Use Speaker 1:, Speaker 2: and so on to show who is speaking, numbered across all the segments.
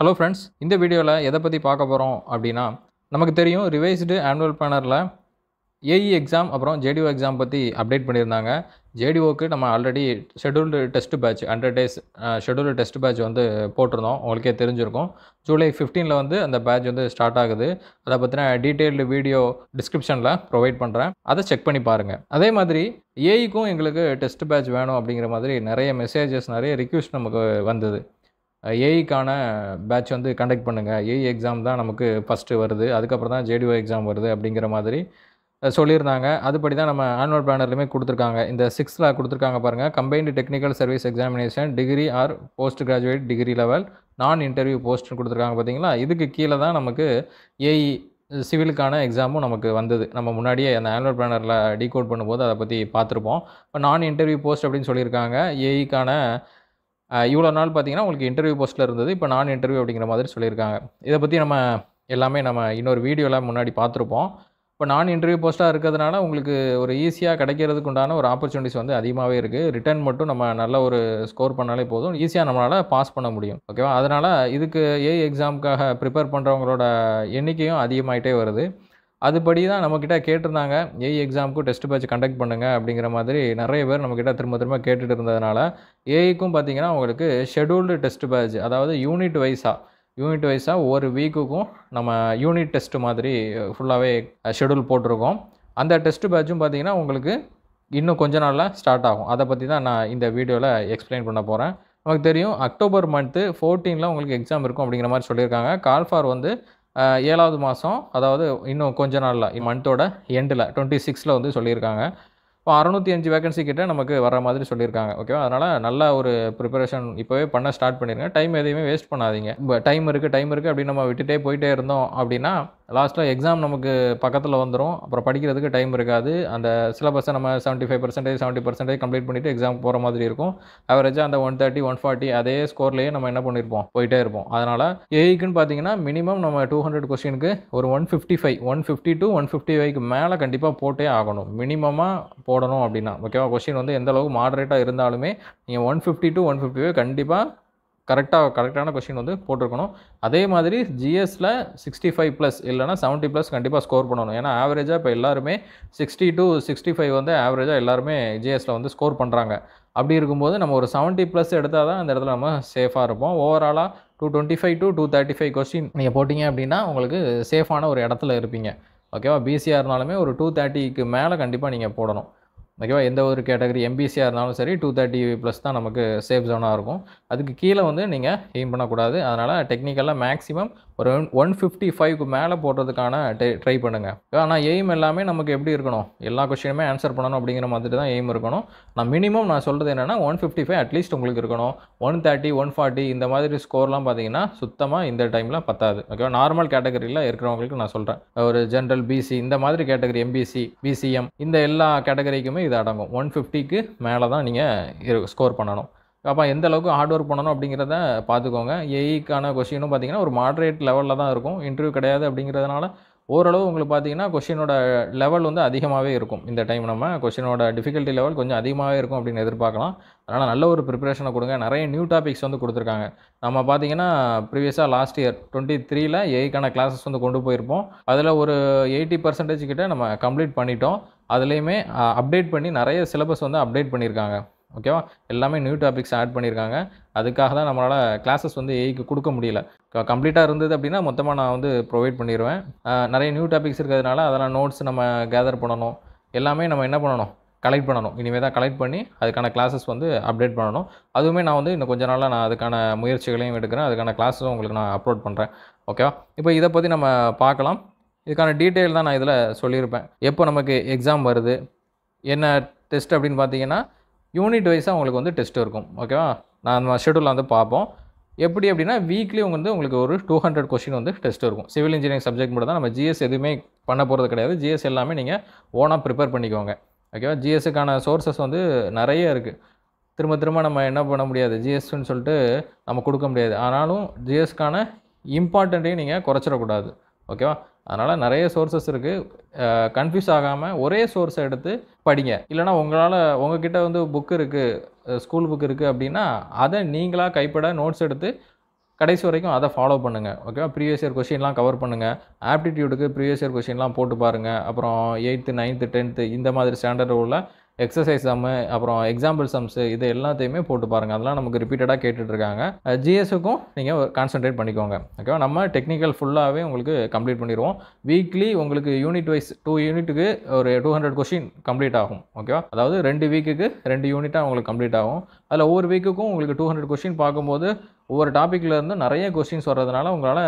Speaker 1: hello friends இந்த வீடியோவில் எதை பற்றி பார்க்க போகிறோம் அப்படின்னா நமக்கு தெரியும் ரிவைஸ்டு ஆனுவல் பேனரில் ஏஇ எக்ஸாம் அப்புறம் ஜேடிஓ எக்ஸாம் பற்றி அப்டேட் பண்ணியிருந்தாங்க ஜேடிஓக்கு நம்ம already scheduled test batch hundred days scheduled test batch வந்து போட்டிருந்தோம் உங்களுக்கே தெரிஞ்சிருக்கும் ஜூலை ஃபிஃப்டீனில் வந்து அந்த பேட்ச் வந்து ஸ்டார்ட் ஆகுது அதை பற்றின டீட்டெயில்டு வீடியோ டிஸ்கிரிப்ஷனில் ப்ரொவைட் பண்ணுறேன் அதை செக் பண்ணி பாருங்கள் அதே மாதிரி ஏஇக்கும் e எங்களுக்கு டெஸ்ட் பேட்ச் வேணும் அப்படிங்கிற மாதிரி நிறைய மெசேஜஸ் நிறைய ரிக்வஸ்ட் நமக்கு வந்தது ஏஐக்கான பேட்ச் வந்து கண்டக்ட் பண்ணுங்கள் ஏஐ எக்ஸாம் தான் நமக்கு ஃபஸ்ட்டு வருது அதுக்கப்புறம் தான் ஜேடிஓ எக்ஸாம் வருது அப்படிங்கிற மாதிரி சொல்லியிருந்தாங்க அதுபடி தான் நம்ம ஆனுவல் பிளானர்லேயுமே கொடுத்துருக்காங்க இந்த சிக்ஸ்த்தில் கொடுத்துருக்காங்க பாருங்கள் combined technical service examination degree or post graduate degree level நான் இன்டர்வியூ போஸ்ட்னு கொடுத்துருக்காங்க பார்த்தீங்களா இதுக்கு கீழே தான் நமக்கு ஏஇ சிவிலுக்கான எக்ஸாமும் நமக்கு வந்தது நம்ம முன்னாடியே அந்த ஆனுவல் பிளானரில் டீகோட் பண்ணும்போது அதை பற்றி பார்த்துருப்போம் இப்போ நான் இன்டர்வியூ போஸ்ட் அப்படின்னு சொல்லியிருக்காங்க ஏஇக்கான இவ்வளோ நாள் பார்த்தீங்கன்னா உங்களுக்கு இன்டர்வியூ போஸ்ட்டில் இருந்தது இப்போ நான் இன்டர்வியூ அப்படிங்கிற மாதிரி சொல்லியிருக்காங்க இதை பற்றி நம்ம எல்லாமே நம்ம இன்னொரு வீடியோவில் முன்னாடி பார்த்துருப்போம் இப்போ நான் இன்டர்வியூ போஸ்ட்டாக இருக்கிறதுனால உங்களுக்கு ஒரு ஈஸியாக கிடைக்கிறதுக்கு உண்டான ஒரு ஆப்பர்ச்சுனிட்டிஸ் வந்து அதிகமாகவே இருக்குது ரிட்டர்ன் மட்டும் நம்ம நல்ல ஒரு ஸ்கோர் பண்ணாலே போதும் ஈஸியாக நம்மளால் பாஸ் பண்ண முடியும் ஓகேவா அதனால் இதுக்கு ஏ எக்ஸாமுக்காக ப்ரிப்பேர் பண்ணுறவங்களோட எண்ணிக்கையும் அதிகமாகிட்டே வருது அதுபடி தான் நம்மக்கிட்ட கேட்டிருந்தாங்க ஏஇ எக்ஸாமுக்கும் டெஸ்ட் பேட்ச் கண்டக்ட் பண்ணுங்கள் அப்படிங்கிற மாதிரி நிறைய பேர் நம்மக்கிட்ட திரும்ப திரும்ப கேட்டுட்டு இருந்ததுனால ஏஐக்கும் e பார்த்திங்கன்னா உங்களுக்கு ஷெடியூல்டு டெஸ்ட் பேட்ச் அதாவது யூனிட் வைஸாக யூனிட் வைஸாக ஒவ்வொரு வீக்குக்கும் நம்ம யூனிட் டெஸ்ட்டு மாதிரி ஃபுல்லாகவே ஷெடியூல் போட்டிருக்கோம் அந்த டெஸ்ட் பேட்சும் பார்த்திங்கன்னா உங்களுக்கு இன்னும் கொஞ்ச நாளில் ஸ்டார்ட் ஆகும் அதை பற்றி தான் நான் இந்த வீடியோவில் எக்ஸ்பிளைன் பண்ண போகிறேன் நமக்கு தெரியும் அக்டோபர் மந்த்து ஃபோர்டீனில் உங்களுக்கு எக்ஸாம் இருக்கும் அப்படிங்கிற மாதிரி சொல்லியிருக்காங்க கால்ஃபார் வந்து ஏழாவது மாதம் அதாவது இன்னும் கொஞ்ச நாளில் மந்தோட எண்டில் டுவெண்ட்டி சிக்ஸில் வந்து சொல்லியிருக்காங்க இப்போ அறநூற்றி அஞ்சு வேகன்சி கிட்டே நமக்கு வர மாதிரி சொல்லியிருக்காங்க ஓகேவா அதனால் நல்ல ஒரு ப்ரிப்பரேஷன் இப்போவே பண்ண ஸ்டார்ட் பண்ணிடுங்க டைம் எதையுமே வேஸ்ட் பண்ணாதீங்க டைம் இருக்குது டைம் இருக்குது அப்படின்னு நம்ம விட்டுட்டே போயிட்டே இருந்தோம் அப்படின்னா லாஸ்ட்டில் எக்ஸாம் நமக்கு பக்கத்தில் வந்துடும் அப்புறம் படிக்கிறதுக்கு டைம் இருக்காது அந்த சிலபஸை நம்ம seventy five percentage seventy percentage complete பண்ணிவிட்டு எக்ஸாம் போகிற மாதிரி இருக்கும் அவரேஜாக அந்த ஒன் தேர்ட்டி ஒன் ஃபார்ட்டி அதே ஸ்கோர்லேயே நம்ம என்ன பண்ணியிருப்போம் போயிட்டே இருப்போம் அதனால் ஏஐக்குன்னு e பார்த்தீங்கன்னா மினிமம் நம்ம டூ ஹண்ட்ரட் கொஸ்டினுக்கு ஒரு one fifty five one fifty two one fifty ஃபைவ்க்கு மேலே கண்டிப்பாக போட்டே ஆகணும் மினிமமாக போ போடணும் அப்படின்னா ஓகேவா கொஷின் வந்து எந்த அளவுக்கு மாடரேட்டாக இருந்தாலுமே நீங்கள் one fifty to one fifty கண்டிப்பாக கரெக்டாக கரெக்டான கொஷின் வந்து போட்டிருக்கணும் அதே மாதிரி ஜிஎஸில் சிக்ஸ்டி ஃபைவ் ப்ளஸ் இல்லைனா செவன்ட்டி ப்ளஸ் கண்டிப்பாக ஸ்கோர் பண்ணணும் ஏன்னா ஆவரேஜாக இப்போ எல்லாருமே சிக்ஸ்டி டு சிக்ஸ்டி ஃபைவ் வந்து ஆவரேஜாக எல்லாருமே ஜிஎஸில் வந்து ஸ்கோர் பண்ணுறாங்க அப்படி இருக்கும்போது நம்ம ஒரு செவன்ட்டி ப்ளஸ் எடுத்தால் தான் அந்த இடத்துல நம்ம சேஃபாக இருப்போம் ஓவராலாக two twenty five to two thirty five question நீங்கள் போட்டிங்க அப்படின்னா உங்களுக்கு சேஃபான ஒரு இடத்துல இருப்பீங்க ஓகேவா பிசியாக இருந்தாலுமே ஒரு டூ தேர்ட்டிக்கு மேலே கண்டிப்பாக நீங்கள் போடணும் ஓகேவா எந்த ஒரு கேட்டகரி எம்பிசியாக இருந்தாலும் சரி டூ தேர்ட்டி ப்ளஸ் தான் நமக்கு சேஃப் ஜோனாக இருக்கும் அதுக்கு கீழே வந்து நீங்கள் எய்ம் பண்ணக்கூடாது அதனால் டெக்னிக்கலாக மேக்ஸிமம் ஒரு ஒன் ஃபிஃப்டி ஃபைவ்க்கு மேலே போடுறதுக்கான ட்ரை பண்ணுங்கள் ஆனால் எய்ம் எல்லாமே நமக்கு எப்படி இருக்கணும் எல்லா கொஷினுமே ஆன்சர் பண்ணணும் அப்படிங்கிற மாதிரி தான் எய்ம் இருக்கணும் நான் மினிமம் நான் சொல்கிறது என்னென்னா ஒன் ஃபிஃப்டி ஃபைவ் அட்லீஸ்ட் உங்களுக்கு இருக்கணும் ஒன் தேர்ட்டி ஒன் ஃபார்ட்டி இந்த மாதிரி ஸ்கோர்லாம் பார்த்தீங்கன்னா சுத்தமாக இந்த டைமில் பத்தாது ஓகேவா நார்மல் கேட்டகரியில் இருக்கிறவங்களுக்கு நான் சொல்கிறேன் ஒரு ஜென்ரல் பிசி இந்த மாதிரி கேட்டகரி எம்பிசி பிசிஎம் இந்த எல்லா கேட்டகரிக்குமே இது அடங்கும் ஒன் ஃபிஃப்டிக்கு மேலே தான் நீங்கள் ஸ்கோர் பண்ணணும் அப்போ எந்த அளவுக்கு ஹார்ட் ஒர்க் பண்ணணும் அப்படிங்கிறத பார்த்துக்கோங்க ஏஇக்கான e கொஷினும் பார்த்தீங்கன்னா ஒரு மாட்ரேட் லெவலில் தான் இருக்கும் இன்டர்வியூ கிடையாது அப்படிங்கிறதுனால ஓரளவு உங்களுக்கு பார்த்தீங்கன்னா கொஷினோட லெவல் வந்து அதிகமாகவே இருக்கும் இந்த டைம் நம்ம கொஷினோட டிஃபிகல்ட்டி லெவல் கொஞ்சம் அதிகமாகவே இருக்கும் அப்படின்னு எதிர்பார்க்கலாம் அதனால் நல்ல ஒரு ப்ரிப்பரேஷனை கொடுங்க நிறைய நியூ டாபிக்ஸ் வந்து கொடுத்துருக்காங்க நம்ம பார்த்தீங்கன்னா ப்ரீவியஸாக லாஸ்ட் இயர் டுவெண்ட்டி த்ரீல ஏஐக்கான கிளாஸஸ் வந்து கொண்டு போயிருப்போம் அதில் ஒரு எயிட்டி பர்சன்டேஜ் கிட்டே நம்ம கம்ப்ளீட் பண்ணிட்டோம் அதுலேயுமே அப்டேட் பண்ணி நிறைய சிலபஸ் வந்து அப்டேட் பண்ணியிருக்காங்க ஓகேவா எல்லாமே நியூ டாபிக்ஸ் ஆட் பண்ணியிருக்காங்க அதுக்காக தான் நம்மளால் கிளாஸஸ் வந்து ஏஐக்கு கொடுக்க முடியல கம்ப்ளீட்டாக இருந்தது அப்படின்னா மொத்தமாக நான் வந்து ப்ரொவைட் பண்ணிடுவேன் நிறைய நியூ டாபிக்ஸ் இருக்கிறதுனால அதெல்லாம் நோட்ஸ் நம்ம கேதர் பண்ணணும் எல்லாமே நம்ம என்ன பண்ணணும் கலெக்ட் பண்ணணும் இனிமேல் தான் கலெக்ட் பண்ணி அதுக்கான கிளாஸஸ் வந்து அப்டேட் பண்ணணும் அதுவுமே நான் வந்து இன்னும் கொஞ்ச நாளாக நான் அதுக்கான முயற்சிகளையும் எடுக்கிறேன் அதுக்கான கிளாஸும் உங்களுக்கு நான் அப்லோட் பண்ணுறேன் ஓகேவா இப்போ இதை பற்றி நம்ம பார்க்கலாம் இதுக்கான டீட்டெயில் தான் நான் இதில் சொல்லியிருப்பேன் எப்போ நமக்கு எக்ஸாம் வருது என்ன டெஸ்ட் அப்படின்னு பார்த்தீங்கன்னா யூனிட் வைஸாக உங்களுக்கு வந்து டெஸ்ட் இருக்கும் ஓகேவா நான் நம்ம ஷெடியூலில் வந்து பார்ப்போம் எப்படி அப்படின்னா வீக்லி வந்து உங்களுக்கு ஒரு டூ ஹண்ட்ரட் கொஸ்டின் வந்து டெஸ்ட் இருக்கும் சிவில் இன்ஜினியரிங் சப்ஜெக்ட் மட்டும் தான் நம்ம ஜிஎஸ் எதுவுமே பண்ண போகிறது கிடையாது ஜிஎஸ் எல்லாமே நீங்கள் ஓனாக ப்ரிப்பேர் பண்ணிக்கோங்க ஓகேவா ஜிஎஸ்க்கான சோர்ஸஸ் வந்து நிறைய இருக்குது திரும்ப திரும்ப நம்ம என்ன பண்ண முடியாது ஜிஎஸ்ன்னு சொல்லிட்டு நம்ம கொடுக்க முடியாது ஆனாலும் ஜிஎஸ்க்கான இம்பார்ட்டண்ட்டையும் நீங்கள் குறைச்சிடக்கூடாது ஓகேவா அதனால் நிறைய சோர்ஸஸ் இருக்குது கன்ஃபியூஸ் ஆகாமல் ஒரே சோர்ஸை எடுத்து படிங்க இல்லைனா உங்களால் உங்ககிட்ட வந்து புக்கு இருக்குது ஸ்கூல் புக் இருக்குது அப்படின்னா அதை நீங்களாக கைப்பட நோட்ஸ் எடுத்து கடைசி வரைக்கும் அதை ஃபாலோ பண்ணுங்கள் ஓகேவா ப்ரீவியஸ் இயர் கொஷின்லாம் கவர் பண்ணுங்கள் ஆப்டிடியூடுக்கு ப்ரீவியஸ் இயர் கொஷின்லாம் போட்டு பாருங்கள் அப்புறம் எயித்து நைன்த்து டென்த்து இந்த மாதிரி ஸ்டாண்டர்ட் உள்ள எக்ஸசைஸ் சம்மு அப்புறம் எக்ஸாம்பிள் சம்ஸு இது எல்லாத்தையுமே போட்டு பாருங்கள் அதெல்லாம் நமக்கு ரிப்பீட்டடாக கேட்டுட்ருக்காங்க ஜிஎஸுக்கும் நீங்கள் கான்சென்ட்ரேட் பண்ணிக்கோங்க ஓகேவா நம்ம டெக்னிக்கல் ஃபுல்லாகவே உங்களுக்கு கம்ப்ளீட் பண்ணிடுவோம் வீக்லி உங்களுக்கு யூனிட் வைஸ் டூ யூனிட்டுக்கு ஒரு டூ ஹண்ட்ரட் கொஷின் கம்ப்ளீட் ஆகும் ஓகேவா அதாவது ரெண்டு வீக்குக்கு ரெண்டு யூனிட்டாக உங்களுக்கு கம்ப்ளீட் ஆகும் அதில் ஒவ்வொரு வீக்குக்கும் உங்களுக்கு டூ ஹண்ட்ரட் கொஷின் பார்க்கும்போது ஒவ்வொரு டாப்பிக்கில் இருந்து நிறைய கொஸ்டின்ஸ் வர்றதுனால உங்களால்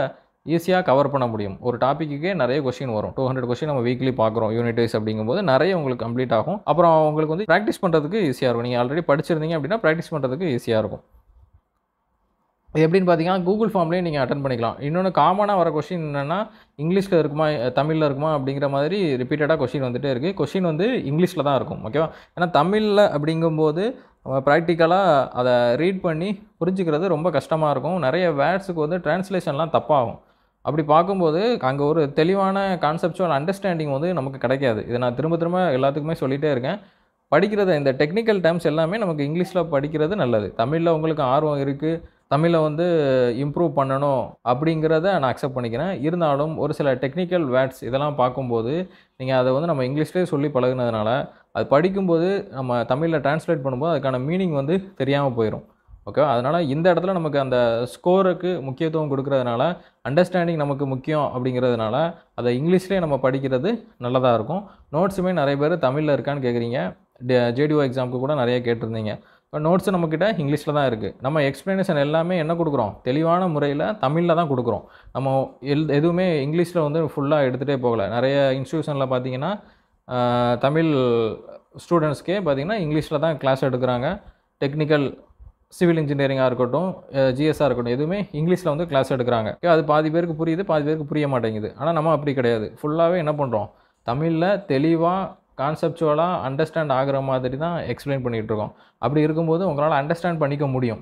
Speaker 1: ஈஸியாக கவர் பண்ண முடியும் ஒரு டாப்பிக்குக்கே நிறைய கொஸ்டின் வரும் டூ ஹண்ட்ரட் கொஸ்டின் நம்ம வீக்லி பார்க்குறோம் யூனிட் வைஸ் அப்படிங்கும்போது நிறைய உங்களுக்கு கம்ப்ளீட் ஆகும் அப்புறம் உங்களுக்கு வந்து ப்ராக்டிஸ் பண்ணுறதுக்கு ஈஸியாக இருக்கும் நீங்கள் ஆல்ரெடி படிச்சிருந்தீங்க அப்படின்னா ப்ராக்டிஸ் பண்ணுறதுக்கு ஈஸியாக இருக்கும் இது எப்படின்னு பார்த்தீங்கன்னா கூகுள் ஃபார்ம்லேயே நீங்கள் அட்டன் பண்ணிக்கலாம் இன்னொன்று காமனாக வர கொஷின் என்னென்னா இங்கிலீஷில் இருக்குமா தமிழில் இருக்குமா அப்படிங்கிற மாதிரி ரிப்பீட்டடாக கொஷின் வந்துகிட்டே இருக்குது கொஷின் வந்து இங்கிலீஷில் தான் இருக்கும் ஓகேவா ஏன்னா தமிழில் அப்படிங்கும்போது ப்ராக்டிக்கலாக அதை ரீட் பண்ணி புரிஞ்சுக்கிறது ரொம்ப கஷ்டமாக இருக்கும் நிறைய வேர்ட்ஸுக்கு வந்து டிரான்ஸ்லேஷன்லாம் தப்பாகும் அப்படி பார்க்கும்போது அங்கே ஒரு தெளிவான கான்செப்டுவல் அண்டர்ஸ்டாண்டிங் வந்து நமக்கு கிடைக்காது இதை நான் திரும்ப திரும்ப எல்லாத்துக்குமே சொல்லிகிட்டே இருக்கேன் படிக்கிறத இந்த டெக்னிக்கல் டேர்ம்ஸ் எல்லாமே நமக்கு இங்கிலீஷில் படிக்கிறது நல்லது தமிழில் உங்களுக்கு ஆர்வம் இருக்குது தமிழை வந்து இம்ப்ரூவ் பண்ணணும் அப்படிங்கிறத நான் அக்செப்ட் பண்ணிக்கிறேன் இருந்தாலும் ஒரு சில டெக்னிக்கல் வேர்ட்ஸ் இதெல்லாம் பார்க்கும்போது நீங்கள் அதை வந்து நம்ம இங்கிலீஷ்லேயே சொல்லி பழகினதுனால அது படிக்கும்போது நம்ம தமிழில் டிரான்ஸ்லேட் பண்ணும்போது அதுக்கான மீனிங் வந்து தெரியாமல் போயிடும் ஓகே அதனால் இந்த இடத்துல நமக்கு அந்த ஸ்கோருக்கு முக்கியத்துவம் கொடுக்கறதுனால அண்டர்ஸ்டாண்டிங் நமக்கு முக்கியம் அப்படிங்கிறதுனால அதை இங்கிலீஷ்லேயே நம்ம படிக்கிறது நல்லதாக இருக்கும் நோட்ஸுமே நிறைய பேர் தமிழில் இருக்கான்னு கேட்குறீங்க ஜேடிஓ எக்ஸாமுக்கு கூட நிறைய கேட்டிருந்தீங்க இப்போ நோட்ஸு நம்மக்கிட்ட இங்கிலீஷில் தான் இருக்குது நம்ம எக்ஸ்ப்ளனேஷன் எல்லாமே என்ன கொடுக்குறோம் தெளிவான முறையில் தமிழில் தான் கொடுக்குறோம் நம்ம எல் எதுவுமே இங்கிலீஷில் வந்து ஃபுல்லாக எடுத்துகிட்டே போகலை நிறைய இன்ஸ்டியூஷனில் பார்த்தீங்கன்னா தமிழ் ஸ்டூடெண்ட்ஸ்க்கே பார்த்திங்கன்னா இங்கிலீஷில் தான் கிளாஸ் எடுக்கிறாங்க டெக்னிக்கல் சிவில் இன்ஜினியரிங்காக இருக்கட்டும் ஜிஎஸ்ஸாக இருக்கட்டும் எதுவுமே இங்கிலீஷில் வந்து கிளாஸ் எடுக்கிறாங்க அது பாதி பேருக்கு புரியுது பாதி பேருக்கு புரிய மாட்டேங்குது ஆனால் நம்ம அப்படி கிடையாது ஃபுல்லாகவே என்ன பண்ணுறோம் தமிழில் தெளிவாக கான்செப்டுவலாக அண்டர்ஸ்டாண்ட் ஆகிற மாதிரி தான் எக்ஸ்பிளைன் பண்ணிகிட்டு இருக்கோம் அப்படி இருக்கும்போது உங்களால் அண்டர்ஸ்டாண்ட் பண்ணிக்க முடியும்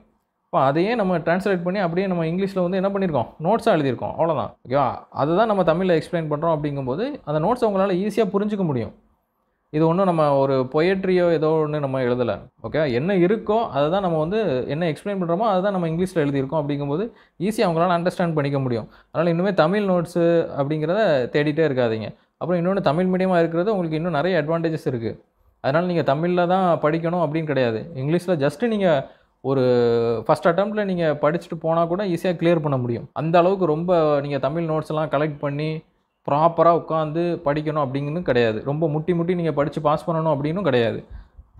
Speaker 1: இப்போ அதையே நம்ம டிரான்ஸ்லேட் பண்ணி அப்படியே நம்ம இங்கிலீஷில் வந்து என்ன பண்ணியிருக்கோம் நோட்ஸாக எழுதியிருக்கோம் அவ்வளோதான் ஓகேவா அதை தான் நம்ம தமிழில் எக்ஸ்பிளைன் பண்ணுறோம் அப்படிங்கும்போது அந்த நோட்ஸை உங்களால் ஈஸியாக புரிஞ்சிக்க முடியும் இது ஒன்றும் நம்ம ஒரு பொயட்ரியோ ஏதோ ஒன்று நம்ம எழுதலை ஓகே என்ன இருக்கோ அதை தான் நம்ம வந்து என்ன எக்ஸ்பிளைன் பண்ணுறோமோ அதை தான் நம்ம இங்கிலீஷில் எழுதியிருக்கோம் அப்படிங்கும்போது ஈஸியாக அவங்களால அண்டர்ஸ்டாண்ட் பண்ணிக்க முடியும் அதனால் இன்னுமே தமிழ் நோட்ஸு அப்படிங்கிறத தேடிட்டே இருக்காதிங்க அப்புறம் இன்னொன்று தமிழ் மீடியமாக இருக்கிறது உங்களுக்கு இன்னும் நிறைய அட்வான்டேஜஸ் இருக்குது அதனால் நீங்கள் தமிழில் தான் படிக்கணும் அப்படின்னு கிடையாது இங்கிலீஷில் ஜஸ்ட்டு நீங்கள் ஒரு ஃபஸ்ட் அட்டம்ப்டில் நீங்கள் படிச்சுட்டு போனால் கூட ஈஸியாக கிளியர் பண்ண முடியும் அந்த அளவுக்கு ரொம்ப நீங்கள் தமிழ் நோட்ஸ்லாம் கலெக்ட் பண்ணி ப்ராப்பராக உட்காந்து படிக்கணும் அப்படிங்கிறது கிடையாது ரொம்ப முட்டி முட்டி நீங்கள் படித்து பாஸ் பண்ணணும் அப்படின்னும் கிடையாது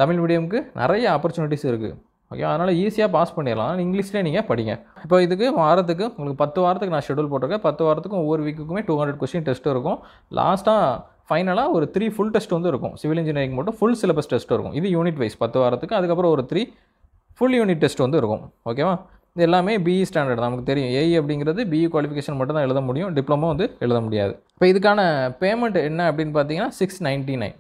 Speaker 1: தமிழ் மீடியமுக்கு நிறைய ஆப்பர்ச்சுனிட்டிஸ் இருக்குது ஓகே அதனால் ஈஸியாக பாஸ் பண்ணிடலாம் ஆனால் இங்கிலீஷ்லேயே நீங்கள் படிங்க இப்போ இதுக்கு வாரத்துக்கு உங்களுக்கு பத்து வாரத்துக்கு நான் ஷெடியூல் போட்டிருக்கேன் பத்து வாரத்துக்கும் ஒவ்வொரு வீக்குக்குமே டூ ஹண்ட்ரட் கொஸ்டின் டெஸ்ட் இருக்கும் லாஸ்ட்டாக ஃபைனலாக ஒரு த்ரீ ஃபுல் டெஸ்ட் வந்து இருக்கும் சிவில் இன்ஜினியரிங் மட்டும் ஃபுல் சிலபஸ் டெஸ்ட் இருக்கும் இது யூனிட் வைஸ் பத்து வாரத்துக்கு அதுக்கப்புறம் ஒரு த்ரீ ஃபுல் யூனிட் டெஸ்ட் வந்து இருக்கும் ஓகேவா இது எல்லாமே பிஇ ஸ்டாண்டர்ட் தான் நமக்கு தெரியும் ஏஇ அப்படிங்கிறது பிஇ குவாலிஃபிகேஷன் மட்டும் தான் எழுத முடியும் டிப்ளமோ வந்து எழுத முடியாது இப்போ இதுக்கான பேமெண்ட் என்ன அப்படின்னு பார்த்தீங்கன்னா six ninety nine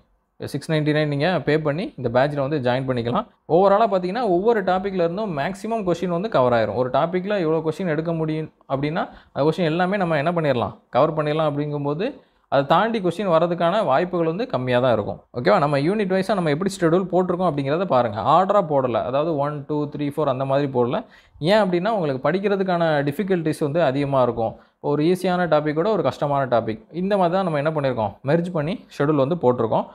Speaker 1: six ninety nine நீங்கள் பே பண்ணி இந்த பேட்சில் வந்து ஜாயின் பண்ணிக்கலாம் ஓவராலாக பார்த்தீங்கன்னா ஒவ்வொரு டாப்பிக்கில் இருந்தும் மேக்ஸிமம் கொஷின் வந்து கவர் ஆயிரும் ஒரு டாப்பிக்கில் எவ்வளோ கொஷின் எடுக்க முடியும் அப்படின்னா அந்த கொஷின் எல்லாமே நம்ம என்ன பண்ணிடலாம் கவர் பண்ணிடலாம் அப்படிங்கும்போது அதை தாண்டி கொஸ்டின் வரதுக்கான வாய்ப்புகள் வந்து கம்மியாக தான் இருக்கும் ஓகேவா நம்ம யூனிட் வைஸாக நம்ம எப்படி ஷெடியூல் போட்டிருக்கோம் அப்படிங்கிறத பாருங்கள் ஆர்டராக போடலை அதாவது ஒன் டூ த்ரீ ஃபோர் அந்த மாதிரி போடல ஏன் அப்படின்னா உங்களுக்கு படிக்கிறதுக்கான டிஃபிகல்ட்டிஸ் வந்து அதிகமாக இருக்கும் ஒரு ஈஸியான டாப்பிக்கோட ஒரு கஷ்டமான டாபிக் இந்த மாதிரி தான் நம்ம என்ன பண்ணியிருக்கோம் மெர்ஜ் பண்ணி ஷெடியூல் வந்து போட்டிருக்கோம்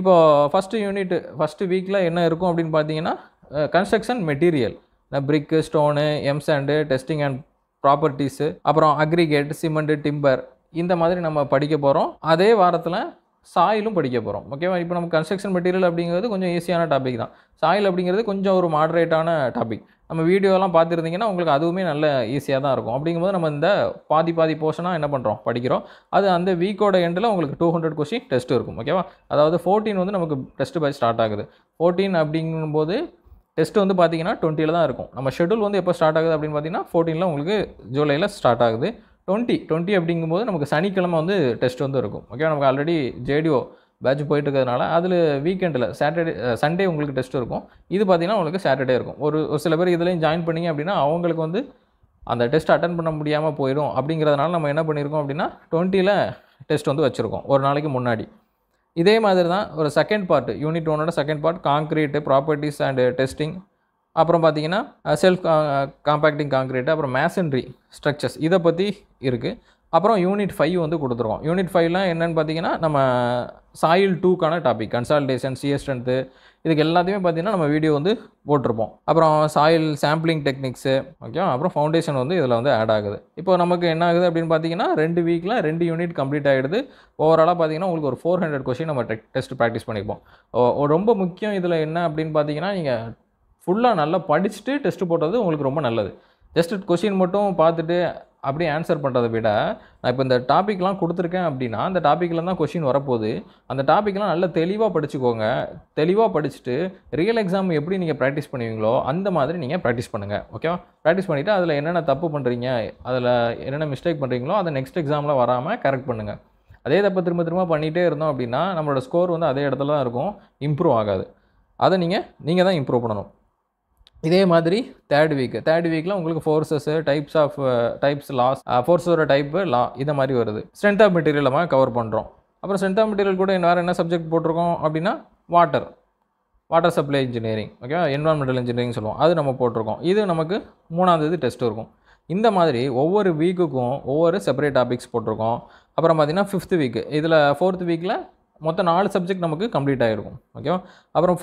Speaker 1: இப்போது ஃபஸ்ட்டு யூனிட் ஃபஸ்ட்டு வீக்கில் என்ன இருக்கும் அப்படின்னு பார்த்தீங்கன்னா construction material brick stone M sand testing and properties அப்புறம் அக்ரிகேட் சிமெண்ட்டு டிம்பர் இந்த மாதிரி நம்ம படிக்க போகிறோம் அதே வாரத்தில் சாயிலும் படிக்க போகிறோம் ஓகேவா இப்போ நம்ம கன்ஸ்ட்ரக்ஷன் மெட்டீரியல் அப்படிங்கிறது கொஞ்சம் ஈஸியான டாபிக் தான் சாயில் அப்படிங்கிறது கொஞ்சம் ஒரு மாடரேட்டான டாபிக் நம்ம வீடியோலாம் பார்த்துருந்தீங்கன்னா உங்களுக்கு அதுவுமே நல்ல ஈஸியாக தான் இருக்கும் அப்படிங்கும்போது நம்ம இந்த பாதி பாதி போர்ஷனாக என்ன பண்ணுறோம் படிக்கிறோம் அது அந்த வீக்கோட எண்டில் உங்களுக்கு டூ ஹண்ட்ரட் கொஸ்டின் டெஸ்ட்டு இருக்கும் ஓகேவா அதாவது ஃபோர்டீன் வந்து நமக்கு டெஸ்ட் பாய் ஸ்டார்ட் ஆகுது ஃபோர்டீன் அப்படிங்கும்போது டெஸ்ட் வந்து பார்த்திங்கன்னா டுவெண்ட்டியில் தான் இருக்கும் நம்ம ஷெடியூல் வந்து எப்போ ஸ்டார்ட் ஆகுது அப்படின்னு பார்த்திங்கன்னா ஃபோர்டீனில் உங்களுக்கு ஜூலையில் ஸ்டார்ட் ஆகுது டுவெண்ட்டி டுவெண்ட்டி அப்படிங்கும்போது நமக்கு சனிக்கிழமை வந்து டெஸ்ட் வந்து இருக்கும் ஓகே நமக்கு ஆல்ரெடி ஜேடிஓ பேட்ச் போயிட்டு இருக்கிறதுனால அதில் வீக்கெண்டில் சாட்டர்டே சண்டே உங்களுக்கு டெஸ்ட் இருக்கும் இது பார்த்திங்கன்னா உங்களுக்கு சாட்டர்டே இருக்கும் ஒரு ஒரு சில பேர் இதுலேயும் ஜாயின் பண்ணிங்க அப்படின்னா அவங்களுக்கு வந்து அந்த டெஸ்ட் அட்டன் பண்ண முடியாமல் போயிடும் அப்படிங்கிறதுனால நம்ம என்ன பண்ணியிருக்கோம் அப்படின்னா டுவெண்ட்டியில் டெஸ்ட் வந்து வச்சுருக்கோம் ஒரு நாளைக்கு முன்னாடி இதே மாதிரி தான் ஒரு செகண்ட் பார்ட் யூனிட் ஒன்னோட second part concrete properties and testing அப்புறம் பார்த்திங்கன்னா செல்ஃப் காம்பேக்டிங் காங்க்ரீட் அப்புறம் மேசன்ரி ஸ்ட்ரக்சர்ஸ் இதை பற்றி இருக்குது அப்புறம் யூனிட் ஃபைவ் வந்து கொடுத்துருவோம் யூனிட் ஃபைவ்லாம் என்னென்னு பார்த்தீங்கன்னா நம்ம சாயில் டூக்கான டாபிக் கன்சால்டேஷன் சிஎஸ் ஸ்ட்ரென்த்து இதுக்கு எல்லாத்தையுமே பார்த்திங்கன்னா நம்ம வீடியோ வந்து போட்டிருப்போம் அப்புறம் சாயில் சாம்பிளிங் டெக்னிக்ஸு ஓகே அப்புறம் ஃபவுண்டேஷன் வந்து இதில் வந்து ஆட் ஆகுது இப்போ நமக்கு என்ன ஆகுது அப்படின்னு பார்த்தீங்கன்னா ரெண்டு வீக்கில் ரெண்டு யூனிட் கம்ப்ளீட் ஆகிடுது ஓவராலாக பார்த்தீங்கன்னா உங்களுக்கு ஒரு ஃபோர் ஹண்ட்ரட் கொஸ்டின் நம்ம டெஸ்ட் ப்ராக்டிஸ் பண்ணிப்போம் ரொம்ப முக்கியம் இதில் என்ன அப்படின்னு பார்த்தீங்கன்னா நீங்கள் ஃபுல்லாக நல்லா படிச்சுட்டு டெஸ்ட்டு போட்டது உங்களுக்கு ரொம்ப நல்லது ஜஸ்ட் கொஷின் மட்டும் பார்த்துட்டு அப்படியே ஆன்சர் பண்ணுறதை விட நான் இப்போ இந்த டாப்பிக்லாம் கொடுத்துருக்கேன் அப்படின்னா அந்த டாப்பிக்கில் தான் கொஷின் வரப்போகுது அந்த டாப்பிக்லாம் நல்லா தெளிவாக படிச்சுக்கோங்க தெளிவாக படிச்சுட்டு ரியல் எக்ஸாம் எப்படி நீங்கள் ப்ராக்டிஸ் பண்ணுவீங்களோ அந்த மாதிரி நீங்கள் ப்ராக்டிஸ் பண்ணுங்கள் ஓகேவா ப்ராக்டிஸ் பண்ணிவிட்டு அதில் என்னென்ன தப்பு பண்ணுறீங்க அதில் என்னென்ன மிஸ்டேக் பண்ணுறீங்களோ அதை நெக்ஸ்ட் எக்ஸாமில் வராமல் கரெக்ட் பண்ணுங்கள் அதே தப்பை திரும்ப திரும்ப பண்ணிகிட்டே இருந்தோம் அப்படின்னா நம்மளோட ஸ்கோர் வந்து அதே இடத்துல தான் இருக்கும் இம்ப்ரூவ் ஆகாது அதை நீங்கள் நீங்கள் தான் இம்ப்ரூவ் பண்ணணும் இதே மாதிரி தேர்ட் வீக் தேர்ட் வீக்கில் உங்களுக்கு forces types of types laws ஃபோர்ஸோட டைப்பு லா இதை மாதிரி வருது ஸ்ட்ரென்த் ஆஃப் மெட்டீரியல் நம்ம கவர் பண்ணுறோம் அப்புறம் ஸ்ட்ரென்த் ஆஃப் மெட்டீரியல் கூட வேறு என்ன சப்ஜெக்ட் போட்டிருக்கோம் அப்படின்னா வாட்டர் வாட்டர் சப்ளை இன்ஜினியரிங் ஓகேவா என்வரான்மெண்டல் இன்ஜினியரிங் சொல்லுவோம் அது நம்ம போட்டிருக்கோம் இது நமக்கு மூணாந்தேதி டெஸ்ட் இருக்கும் இந்த மாதிரி ஒவ்வொரு வீக்குக்கும் ஒவ்வொரு செப்பரேட் டாபிக்ஸ் போட்டிருக்கோம் அப்புறம் பார்த்திங்கன்னா ஃபிஃப்த் வீக்கு இதில் ஃபோர்த் வீக்கில் மொத்தம் நாலு சப்ஜெக்ட் நமக்கு கம்ப்ளீட் ஆகிருக்கும் ஓகேவா அப்புறம்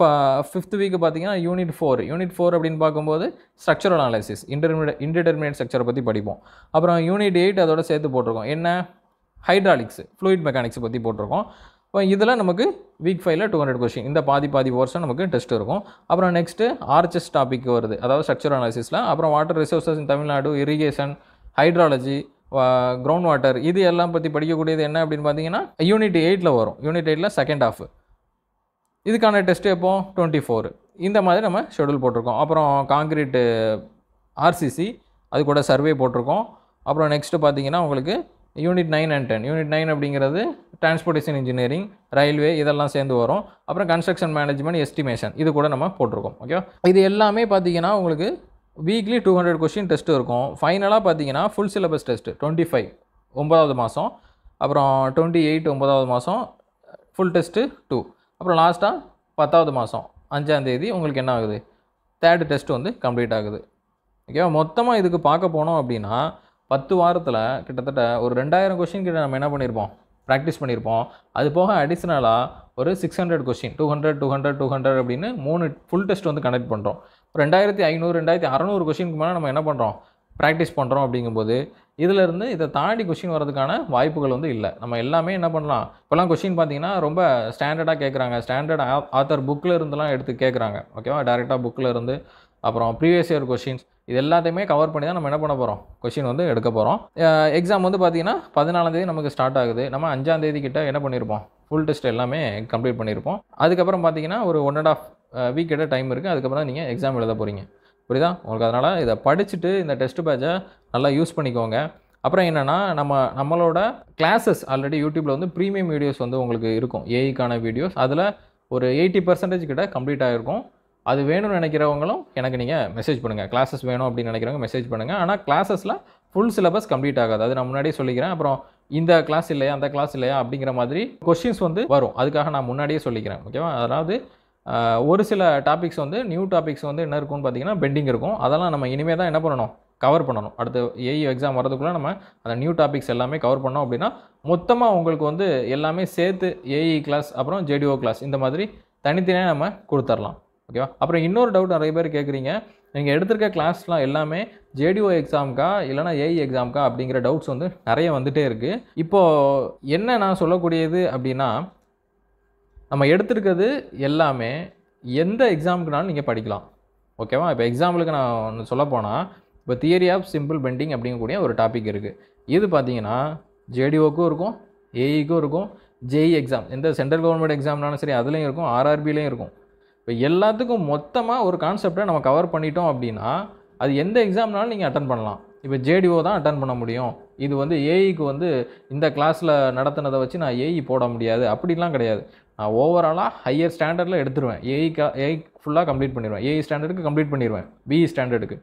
Speaker 1: ஃபிஃப்த் வீக் பார்த்தீங்கன்னா யூனிட் ஃபோர் யூனிட் ஃபோர் அப்படின்னு பார்க்கும்போது ஸ்ட்ரக்சரல் அனாலிசிஸ் இன்டர்மீடியட் இன்டர்மீடியட் ஸ்ட்ரக்சரை பற்றி படிப்போம் அப்புறம் யூனிட் எயிட் அதோட சேர்த்து போட்டிருக்கோம் என்ன ஹைட்ராலிக்ஸ் ஃப்ளூயிட் மெக்கானிக்ஸ் பற்றி போட்டிருக்கோம் இப்போ இதில் நமக்கு வீக் ஃபைவ்ல டூ ஹண்ட்ரட் கொஷின் இந்த பாதி பாதி போர்ஷன் நமக்கு டெஸ்ட் இருக்கும் அப்புறம் நெக்ஸ்ட்டு ஆர்ச்சஸ் டாபிக் வருது அதாவது ஸ்ட்ரக்சர் அனாலிசிஸில் அப்புறம் water resources in Tamil Nadu irrigation hydrology ground water இது எல்லாம் பற்றி படிக்கக்கூடியது என்ன அப்படின்னு பார்த்தீங்கன்னா யூனிட் எயிட்டில் வரும் யூனிட் எயிட்டில் செகண்ட் ஆஃப் இதுக்கான டெஸ்ட்டு எப்போ டுவெண்ட்டி ஃபோர் இந்த மாதிரி நம்ம ஷெடியூல் போட்டிருக்கோம் அப்புறம் காங்கிரீட்டு ஆர்சிசி அது கூட சர்வே போட்டிருக்கோம் அப்புறம் நெக்ஸ்ட்டு பார்த்தீங்கன்னா உங்களுக்கு unit nine and ten unit nine அப்படிங்கிறது டிரான்ஸ்போர்ட்டேஷன் இன்ஜினியரிங் ரயில்வே இதெல்லாம் சேர்ந்து வரும் அப்புறம் கன்ஸ்ட்ரக்ஷன் மேனேஜ்மெண்ட் எஸ்டிமேஷன் இது கூட நம்ம போட்டிருக்கோம் ஓகே இது எல்லாமே பார்த்தீங்கன்னா உங்களுக்கு weekly two hundred question test இருக்கும் ஃபைனலாக பார்த்தீங்கன்னா full syllabus test twenty five ஒன்பதாவது மாதம் அப்புறம் டுவெண்ட்டி எயிட் ஒன்பதாவது மாதம் ஃபுல் டெஸ்ட்டு டூ அப்புறம் லாஸ்ட்டாக பத்தாவது மாதம் அஞ்சாந்தேதி உங்களுக்கு என்ன ஆகுது தேர்டு டெஸ்ட் வந்து கம்ப்ளீட் ஆகுது ஓகேவா மொத்தமாக இதுக்கு பார்க்க போனோம் அப்படின்னா பத்து வாரத்தில் கிட்டத்தட்ட ஒரு ரெண்டாயிரம் கொஷின் கிட்ட நம்ம என்ன பண்ணியிருப்போம் ப்ராக்டிஸ் பண்ணியிருப்போம் அது போக அடிஷ்னலாக ஒரு six hundred question two hundred two hundred two hundred அப்படின்னு மூணு ஃபுல் டெஸ்ட் வந்து கனெக்ட் பண்ணுறோம் ரெண்டாயிரத்தி ஐநூறு ரெண்டாயிரத்தி அறநூறு கொஷினுக்கு மேலே நம்ம என்ன பண்ணுறோம் ப்ராக்டிஸ் பண்ணுறோம் அப்படிங்கும்போது இதிலிருந்து இதை தாண்டி கொஷின் வரதுக்கான வாய்ப்புகள் வந்து இல்லை நம்ம எல்லாமே என்ன பண்ணலாம் இப்போலாம் கொஷின் பார்த்தீங்கன்னா ரொம்ப ஸ்டாண்டர்டாக கேட்குறாங்க ஸ்டாண்டர்ட் ஆத்தர் புக்கில் இருந்துலாம் எடுத்து கேட்குறாங்க ஓகேவா டேரெக்டாக புக்கில் இருந்து அப்புறம் ப்ரீவியஸ் இயர் கொஷின்ஸ் இது எல்லாத்தையுமே கவர் பண்ணி தான் நம்ம என்ன பண்ண போகிறோம் கொஷின் வந்து எடுக்க போகிறோம் எக்ஸாம் வந்து பார்த்திங்கன்னா பதினாலாந்தேதி நமக்கு ஸ்டார்ட் ஆகுது நம்ம அஞ்சாந்தேதி கிட்ட என்ன பண்ணியிருப்போம் ஃபுல் டெஸ்ட் எல்லாமே கம்ப்ளீட் பண்ணியிருப்போம் அதுக்கப்புறம் பார்த்திங்கன்னா ஒரு one and half week time இருக்குது அதுக்கப்புறம் தான் நீங்கள் எக்ஸாம் எழுத போகிறீங்க புரியுதா உங்களுக்கு அதனால் இதை படிச்சுட்டு இந்த டெஸ்ட் பேட்சை நல்லா யூஸ் பண்ணிக்கோங்க அப்புறம் என்னென்னா நம்ம நம்மளோட கிளாஸஸ் ஆல்ரெடி யூடியூப்பில் வந்து ப்ரீமியம் வீடியோஸ் வந்து உங்களுக்கு இருக்கும் ஏஐக்கான வீடியோஸ் அதில் ஒரு எயிட்டி பர்சன்டேஜ் கிட்ட கம்ப்ளீட் ஆகிருக்கும் அது வேணும்னு நினைக்கிறவங்களும் எனக்கு நீங்கள் மெசேஜ் பண்ணுங்கள் கிளாஸஸ் வேணும் அப்படின்னு நினைக்கிறவங்க மெசேஜ் பண்ணுங்கள் ஆனால் கிளாஸஸில் ஃபுல் சிலபஸ் கம்ப்ளீட் ஆகாது அது நான் முன்னாடியே சொல்லிக்கிறேன் அப்புறம் இந்த கிளாஸ் இல்லையா அந்த கிளாஸ் இல்லையா அப்படிங்கிற மாதிரி கொஷின்ஸ் வந்து வரும் அதுக்காக நான் முன்னாடியே சொல்லிக்கிறேன் ஓகேவா அதாவது ஒரு சில டாபிக்ஸ் வந்து நியூ டாபிக்ஸ் வந்து என்ன இருக்கும்னு பார்த்தீங்கன்னா பெண்டிங் இருக்கும் அதெல்லாம் நம்ம இனிமேல் தான் என்ன பண்ணணும் கவர் பண்ணணும் அடுத்து ஏஇ எக்ஸாம் e வரதுக்குள்ளே நம்ம அந்த நியூ டாபிக்ஸ் எல்லாமே கவர் பண்ணோம் அப்படின்னா மொத்தமாக உங்களுக்கு வந்து எல்லாமே சேர்த்து ஏஇ கிளாஸ் e அப்புறம் ஜேடிஓ கிளாஸ் இந்த மாதிரி தனித்தனியாக நம்ம கொடுத்துர்லாம் ஓகேவா அப்புறம் இன்னொரு டவுட் நிறைய பேர் கேட்குறீங்க நீங்கள் எடுத்திருக்க கிளாஸ்லாம் எல்லாமே ஜேடிஓ எக்ஸாம்க்கா இல்லைனா ஏஇ எக்ஸாம்க்கா e அப்படிங்கிற டவுட்ஸ் வந்து நிறைய வந்துகிட்டே இருக்குது இப்போது என்ன நான் சொல்லக்கூடியது அப்படின்னா நம்ம எடுத்துருக்கிறது எல்லாமே எந்த எக்ஸாமுக்குனாலும் நீங்கள் படிக்கலாம் ஓகேவா இப்போ எக்ஸாம்பிளுக்கு நான் ஒன்று சொல்ல போனால் இப்போ தியரி ஆஃப் சிம்பிள் பெண்டிங் அப்படிங்கக்கூடிய ஒரு டாபிக் இருக்குது இது பார்த்தீங்கன்னா ஜேடிஓக்கும் இருக்கும் ஏஇக்கும் e இருக்கும் ஜேஇ எக்ஸாம் e எந்த சென்ட்ரல் கவர்மெண்ட் எக்ஸாம்னாலும் சரி அதுலேயும் இருக்கும் ஆர்ஆர்பிலையும் இருக்கும் இப்போ எல்லாத்துக்கும் மொத்தமாக ஒரு கான்செப்டை நம்ம கவர் பண்ணிட்டோம் அப்படின்னா அது எந்த எக்ஸாம்னாலும் நீங்கள் அட்டன் பண்ணலாம் இப்போ ஜேடிஓ தான் அட்டன் பண்ண முடியும் இது வந்து ஏஇக்கு e வந்து இந்த கிளாஸில் நடத்தினதை வச்சு நான் ஏஇ போட முடியாது அப்படிலாம் கிடையாது நான் ஓவராலாக ஹையர் ஸ்டாண்டர்டில் எடுத்துருவேன் ஏஐ ஏஐ ஃபுல்லாக கம்ப்ளீட் பண்ணிடுவேன் ஏஐ ஸ்டாண்டர்டுக்கு கம்ப்ளீட் பண்ணிடுவேன் பிஇ ஸ்டாண்டர்டுக்கு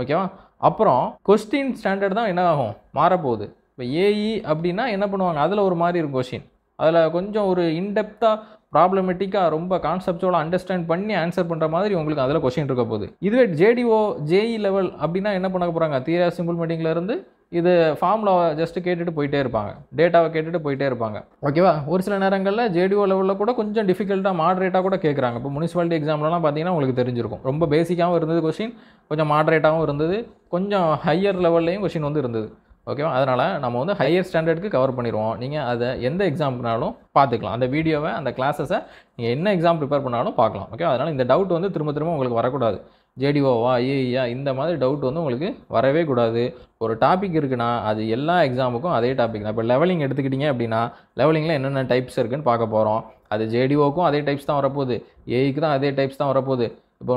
Speaker 1: ஓகேவா அப்புறம் கொஸ்டின் ஸ்டாண்டர்ட் தான் என்ன ஆகும் மாறப்போகுது இப்போ ஏஇ அப்படின்னா என்ன பண்ணுவாங்க அதில் ஒரு மாதிரி இருக்கும் கொஸ்டின் அதில் கொஞ்சம் ஒரு இன்டெப்த்தாக ப்ராப்ளமெட்டிக்காக ரொம்ப கான்செப்டோட அண்டர்ஸ்டாண்ட் பண்ணி ஆன்சர் பண்ணுற மாதிரி உங்களுக்கு அதில் கொஷின் இருக்க போகுது இதுவே ஜேடிஓ ஜேஇ லெவல் அப்படின்னா என்ன பண்ண போகிறாங்க தீரா சிம்பிள் இருந்து இது ஃபார்மில் ஜஸ்ட்டு கேட்டுட்டு போயிட்டே இருப்பாங்க டேட்டாவை கேட்டுட்டு போயிட்டே இருப்பாங்க ஓகேவா ஒரு சில நேரங்களில் ஜேடிஓ லெவலில் கூட கொஞ்சம் டிஃபிகல்ட்டாக மாடரேட்டாக கூட கேட்குறாங்க இப்போ முனிசிபாலிட்டி எக்ஸாம்லலாம் பார்த்தீங்கன்னா உங்களுக்கு தெரிஞ்சிருக்கும் ரொம்ப பேசிக்காகவும் இருந்தது கொஷின் கொஞ்சம் மாடரேட்டாகவும் இருந்தது கொஞ்சம் ஹையர் லெவல்லையும் கொஷின் வந்து இருந்தது ஓகேவா அதனால் நம்ம வந்து ஹையர் ஸ்டாண்டர்டுக்கு கவர் பண்ணிடுவோம் நீங்கள் அதை எந்த எக்ஸாம்னாலும் பார்த்துக்கலாம் அந்த வீடியோவை அந்த கிளாஸஸை நீங்கள் என்ன எக்ஸாம் ப்ரிப்பேர் பண்ணாலும் பார்க்கலாம் ஓகே அதனால் இந்த டவுட் வந்து திரும்ப திரும்ப உங்களுக்கு வரக்கூடாது ஜேடிஓவா ஐஏயா e இந்த மாதிரி டவுட் வந்து உங்களுக்கு வரவே கூடாது ஒரு டாபிக் இருக்குன்னா அது எல்லா எக்ஸாமுக்கும் அதே டாபிக் தான் இப்போ லெவலிங் எடுத்துக்கிட்டிங்க அப்படின்னா லெவலிங்கில் என்னென்ன டைப்ஸ் இருக்குன்னு பார்க்க போகிறோம் அது ஜேடிஓக்கும் அதே டைப்ஸ் தான் வரப்போகுது ஏஐக்கு e தான் அதே டைப்ஸ் தான் வரப்போகுது இப்போ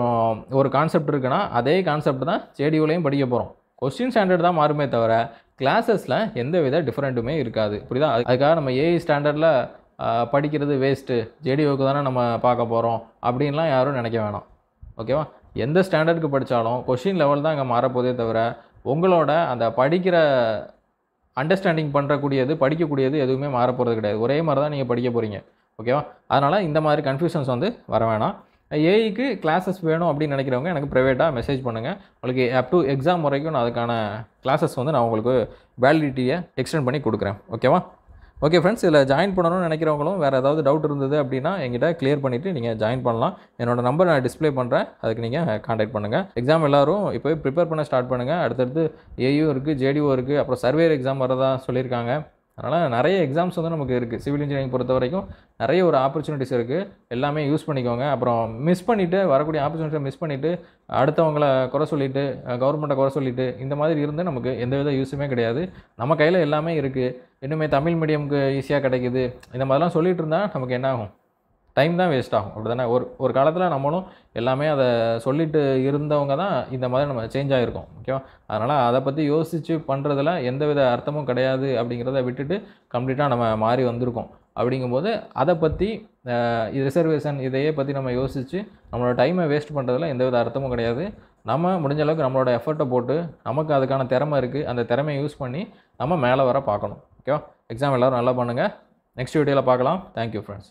Speaker 1: ஒரு கான்செப்ட் இருக்குன்னா அதே கான்செப்ட் தான் ஜேடிஓலையும் படிக்க போகிறோம் கொஸ்டின் ஸ்டாண்டர்ட் தான் மாறுமே தவிர கிளாஸஸில் எந்த வித டிஃப்ரெண்ட்டுமே இருக்காது புரியுதா அதுக்காக நம்ம ஏஐ ஸ்டாண்டர்டில் e படிக்கிறது வேஸ்ட்டு ஜேடிஓக்கு தானே நம்ம பார்க்க போகிறோம் அப்படின்லாம் யாரும் நினைக்க வேணாம் ஓகேவா எந்த ஸ்டாண்டர்டுக்கு படித்தாலும் கொஷின் லெவல் தான் அங்கே மாறப்போதே தவிர உங்களோட அந்த படிக்கிற அண்டர்ஸ்டாண்டிங் பண்ணுறக்கூடியது படிக்கக்கூடியது எதுவுமே மாறப்போகிறது கிடையாது ஒரே மாதிரி தான் நீங்கள் படிக்க போகிறீங்க ஓகேவா அதனால் இந்த மாதிரி கன்ஃபியூஷன்ஸ் வந்து வர வேணாம் ஏஐக்கு கிளாஸஸ் வேணும் அப்படின்னு நினைக்கிறவங்க எனக்கு ப்ரைவேட்டாக மெசேஜ் பண்ணுங்கள் உங்களுக்கு அப் டு எக்ஸாம் வரைக்கும் நான் அதுக்கான கிளாஸஸ் வந்து நான் உங்களுக்கு வேலிடிட்டியை எக்ஸ்டெண்ட் பண்ணி கொடுக்குறேன் ஓகேவா ஓகே ஃப்ரெண்ட்ஸ் இதில் ஜாயின் பண்ணணும்னு நினைக்கிறவங்களும் வேறு ஏதாவது டவுட் இருந்தது அப்படின்னா எங்கிட்ட கிளியர் பண்ணிவிட்டு நீங்கள் ஜாயின் பண்ணலாம் என்னோடய நம்பர் நான் டிஸ்பிளே பண்ணுறேன் அதுக்கு நீங்கள் காண்டாக்ட் பண்ணுங்கள் எக்ஸாம் எல்லோரும் இப்போ ப்ரிப்பேர் பண்ண ஸ்டார்ட் பண்ணுங்கள் அடுத்தடுத்து ஏயும் இருக்குது ஜேடிஓ இருக்குது அப்புறம் சர்வேர் எக்ஸாம் வரதா சொல்லியிருக்காங்க அதனால் நிறைய எக்ஸாம்ஸ் வந்து நமக்கு இருக்குது சிவில் இன்ஜினியரிங் பொறுத்த வரைக்கும் நிறைய ஒரு ஆப்பர்ச்சுனிட்டிஸ் இருக்குது எல்லாமே யூஸ் பண்ணிக்கோங்க அப்புறம் மிஸ் பண்ணிவிட்டு வரக்கூடிய ஆப்பர்ச்சுனிட்டியை மிஸ் பண்ணிவிட்டு அடுத்தவங்களை குறை சொல்லிவிட்டு கவர்மெண்ட்டை குறை சொல்லிவிட்டு இந்த மாதிரி இருந்து நமக்கு எந்த வித யூஸுமே கிடையாது நம்ம கையில் எல்லாமே இருக்குது இன்னுமே தமிழ் மீடியமுக்கு ஈஸியாக கிடைக்கிது இந்த மாதிரிலாம் சொல்லிகிட்டு இருந்தால் நமக்கு என்னாகும் டைம் தான் வேஸ்ட் ஆகும் அப்படி தானே ஒரு ஒரு காலத்தில் நம்மளும் எல்லாமே அதை சொல்லிட்டு இருந்தவங்க தான் இந்த மாதிரி நம்ம சேஞ்ச் ஆகிருக்கோம் ஓகேவா அதனால் அதை பற்றி யோசித்து பண்ணுறதுல எந்தவித அர்த்தமும் கிடையாது அப்படிங்கிறத விட்டுட்டு கம்ப்ளீட்டாக நம்ம மாறி வந்திருக்கோம் அப்படிங்கும்போது அதை பற்றி இது ரிசர்வேஷன் இதையே பற்றி நம்ம யோசித்து நம்மளோட டைமை வேஸ்ட் பண்ணுறதுல எந்தவித அர்த்தமும் கிடையாது நம்ம முடிஞ்ச அளவுக்கு நம்மளோட எஃபர்ட்டை போட்டு நமக்கு அதுக்கான திறமை இருக்குது அந்த திறமையை யூஸ் பண்ணி நம்ம மேலே வர பார்க்கணும் ஓகேவா எக்ஸாம் எல்லோரும் நல்லா பண்ணுங்கள் நெக்ஸ்ட் வீடியோவில் பார்க்கலாம் தேங்க்யூ ஃப்ரெண்ட்ஸ்